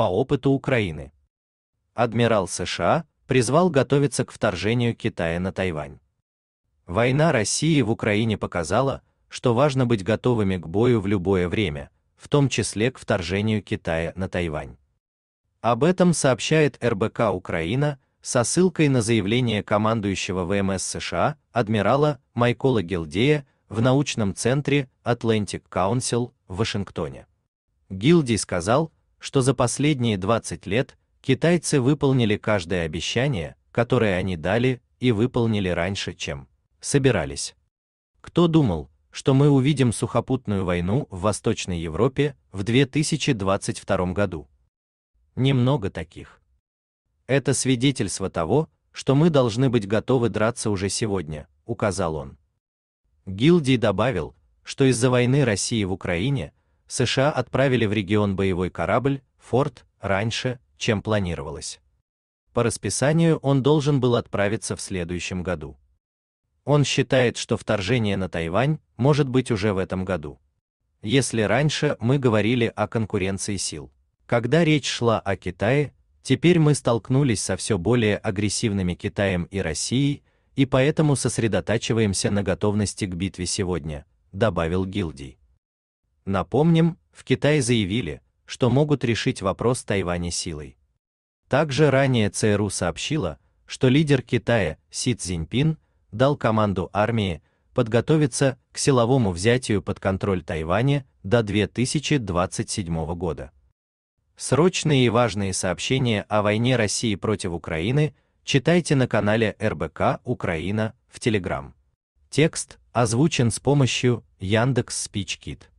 по опыту Украины. Адмирал США призвал готовиться к вторжению Китая на Тайвань. Война России в Украине показала, что важно быть готовыми к бою в любое время, в том числе к вторжению Китая на Тайвань. Об этом сообщает РБК Украина со ссылкой на заявление командующего ВМС США адмирала Майкола Гилдея в научном центре Atlantic Council в Вашингтоне. Гилдий сказал, что за последние 20 лет китайцы выполнили каждое обещание, которое они дали, и выполнили раньше, чем собирались. Кто думал, что мы увидим сухопутную войну в Восточной Европе в 2022 году? Немного таких. Это свидетельство того, что мы должны быть готовы драться уже сегодня, указал он. Гилдий добавил, что из-за войны России в Украине США отправили в регион боевой корабль «Форд» раньше, чем планировалось. По расписанию он должен был отправиться в следующем году. Он считает, что вторжение на Тайвань может быть уже в этом году. Если раньше мы говорили о конкуренции сил, когда речь шла о Китае, теперь мы столкнулись со все более агрессивными Китаем и Россией, и поэтому сосредотачиваемся на готовности к битве сегодня, добавил Гилдий. Напомним, в Китае заявили, что могут решить вопрос Тайваня силой. Также ранее ЦРУ сообщила, что лидер Китая Си Цзиньпин дал команду армии подготовиться к силовому взятию под контроль Тайваня до 2027 года. Срочные и важные сообщения о войне России против Украины читайте на канале РБК Украина в Телеграм. Текст озвучен с помощью Яндекс Спичкит.